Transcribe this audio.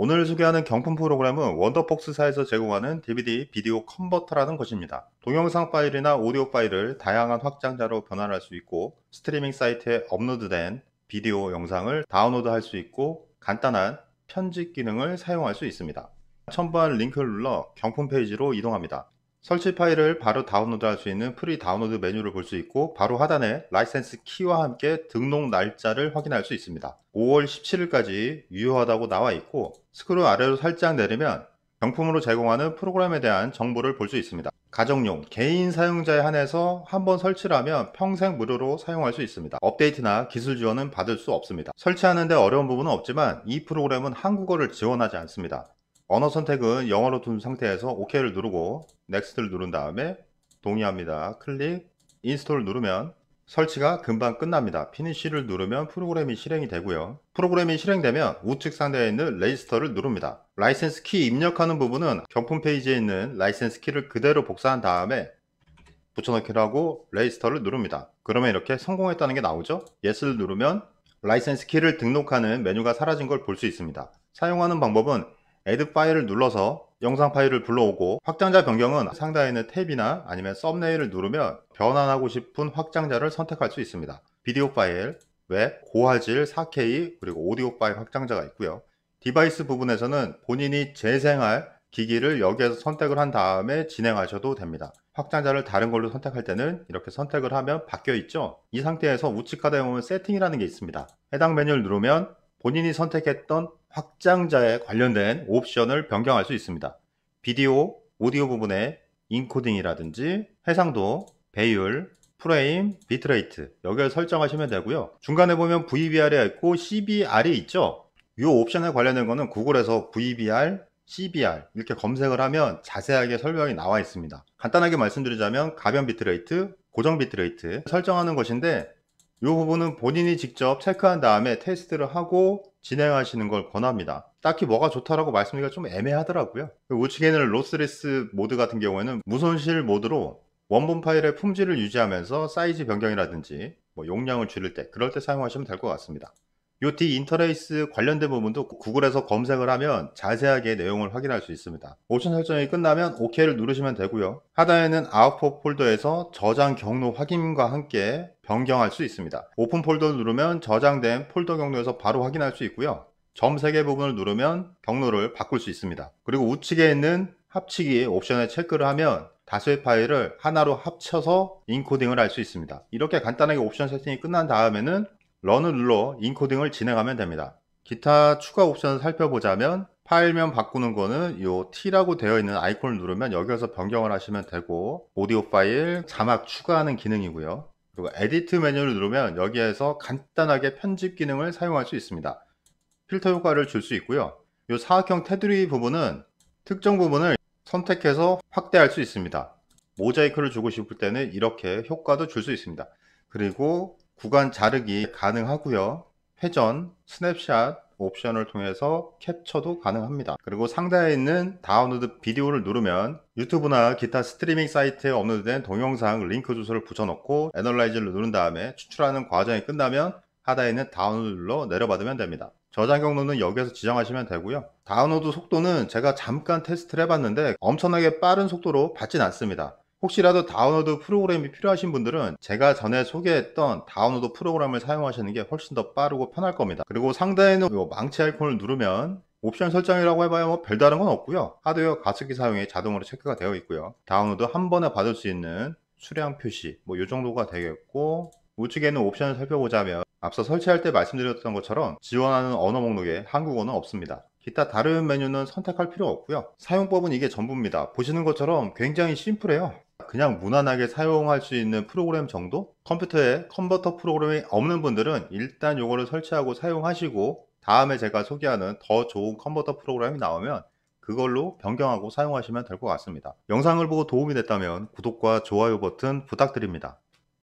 오늘 소개하는 경품 프로그램은 원더폭스사에서 제공하는 DVD 비디오 컨버터라는 것입니다. 동영상 파일이나 오디오 파일을 다양한 확장자로 변환할 수 있고 스트리밍 사이트에 업로드된 비디오 영상을 다운로드할 수 있고 간단한 편집 기능을 사용할 수 있습니다. 첨부한 링크를 눌러 경품 페이지로 이동합니다. 설치 파일을 바로 다운로드할 수 있는 프리 다운로드 메뉴를 볼 수 있고 바로 하단에 라이센스 키와 함께 등록 날짜를 확인할 수 있습니다. 5월 17일까지 유효하다고 나와 있고 스크롤 아래로 살짝 내리면 경품으로 제공하는 프로그램에 대한 정보를 볼 수 있습니다. 가정용, 개인 사용자에 한해서 한번 설치를 하면 평생 무료로 사용할 수 있습니다. 업데이트나 기술 지원은 받을 수 없습니다. 설치하는데 어려운 부분은 없지만 이 프로그램은 한국어를 지원하지 않습니다. 언어 선택은 영어로 둔 상태에서 OK를 누르고 n e x t 를 누른 다음에 동의합니다. 클릭, Install을 누르면 설치가 금방 끝납니다. 피니쉬를 누르면 프로그램이 실행이 되고요. 프로그램이 실행되면 우측 상단에 있는 레지스터를 누릅니다. 라이센스 키 입력하는 부분은 경품 페이지에 있는 라이센스 키를 그대로 복사한 다음에 붙여넣기를 하고 레지스터를 누릅니다. 그러면 이렇게 성공했다는 게 나오죠? y e s 를 누르면 라이센스 키를 등록하는 메뉴가 사라진 걸 볼 수 있습니다. 사용하는 방법은 add 파일을 눌러서 영상 파일을 불러오고 확장자 변경은 상단에 있는 탭이나 아니면 썸네일을 누르면 변환하고 싶은 확장자를 선택할 수 있습니다. 비디오 파일, 웹, 고화질 4K 그리고 오디오 파일 확장자가 있고요. 디바이스 부분에서는 본인이 재생할 기기를 여기에서 선택을 한 다음에 진행하셔도 됩니다. 확장자를 다른 걸로 선택할 때는 이렇게 선택을 하면 바뀌어 있죠. 이 상태에서 우측 하단에 보면 세팅이라는 게 있습니다. 해당 메뉴를 누르면 본인이 선택했던 확장자에 관련된 옵션을 변경할 수 있습니다. 비디오, 오디오 부분에 인코딩이라든지 해상도, 배율, 프레임, 비트레이트 여기를 설정하시면 되고요. 중간에 보면 VBR이 있고 CBR이 있죠. 이 옵션에 관련된 거는 구글에서 VBR, CBR 이렇게 검색을 하면 자세하게 설명이 나와 있습니다. 간단하게 말씀드리자면 가변 비트레이트, 고정 비트레이트 설정하는 것인데 이 부분은 본인이 직접 체크한 다음에 테스트를 하고 진행하시는 걸 권합니다. 딱히 뭐가 좋다라고 말씀드리기가 좀 애매하더라고요. 우측에는 로스리스 모드 같은 경우에는 무손실 모드로 원본 파일의 품질을 유지하면서 사이즈 변경이라든지 뭐 용량을 줄일 때 그럴 때 사용하시면 될 것 같습니다. 요 D 인터레이스 관련된 부분도 구글에서 검색을 하면 자세하게 내용을 확인할 수 있습니다. 옵션 설정이 끝나면 OK를 누르시면 되고요. 하단에는 아웃풋 폴더에서 저장 경로 확인과 함께 변경할 수 있습니다. 오픈 폴더를 누르면 저장된 폴더 경로에서 바로 확인할 수 있고요. 점 3개 부분을 누르면 경로를 바꿀 수 있습니다. 그리고 우측에 있는 합치기 옵션에 체크를 하면 다수의 파일을 하나로 합쳐서 인코딩을 할 수 있습니다. 이렇게 간단하게 옵션 세팅이 끝난 다음에는 런을 눌러 인코딩을 진행하면 됩니다. 기타 추가 옵션을 살펴보자면 파일명 바꾸는 거는 요 T라고 되어 있는 아이콘을 누르면 여기에서 변경을 하시면 되고 오디오 파일, 자막 추가하는 기능이고요. 그리고 에디트 메뉴를 누르면 여기에서 간단하게 편집 기능을 사용할 수 있습니다. 필터 효과를 줄 수 있고요. 요 사각형 테두리 부분은 특정 부분을 선택해서 확대할 수 있습니다. 모자이크를 주고 싶을 때는 이렇게 효과도 줄 수 있습니다. 그리고 구간 자르기 가능하고요. 회전, 스냅샷 옵션을 통해서 캡처도 가능합니다. 그리고 상단에 있는 다운로드 비디오를 누르면 유튜브나 기타 스트리밍 사이트에 업로드된 동영상 링크 주소를 붙여넣고 애널라이즈를 누른 다음에 추출하는 과정이 끝나면 하단에 있는 다운로드 눌러 내려받으면 됩니다. 저장 경로는 여기에서 지정하시면 되고요. 다운로드 속도는 제가 잠깐 테스트를 해봤는데 엄청나게 빠른 속도로 받진 않습니다. 혹시라도 다운로드 프로그램이 필요하신 분들은 제가 전에 소개했던 다운로드 프로그램을 사용하시는 게 훨씬 더 빠르고 편할 겁니다. 그리고 상단에 있는 망치 아이콘을 누르면 옵션 설정이라고 해봐야 뭐 별다른 건 없고요. 하드웨어 가습기 사용에 자동으로 체크가 되어 있고요. 다운로드 한 번에 받을 수 있는 수량 표시 뭐 이 정도가 되겠고 우측에는 옵션을 살펴보자면 앞서 설치할 때 말씀드렸던 것처럼 지원하는 언어 목록에 한국어는 없습니다. 기타 다른 메뉴는 선택할 필요 없고요. 사용법은 이게 전부입니다. 보시는 것처럼 굉장히 심플해요. 그냥 무난하게 사용할 수 있는 프로그램 정도? 컴퓨터에 컨버터 프로그램이 없는 분들은 일단 요거를 설치하고 사용하시고 다음에 제가 소개하는 더 좋은 컨버터 프로그램이 나오면 그걸로 변경하고 사용하시면 될 것 같습니다. 영상을 보고 도움이 됐다면 구독과 좋아요 버튼 부탁드립니다.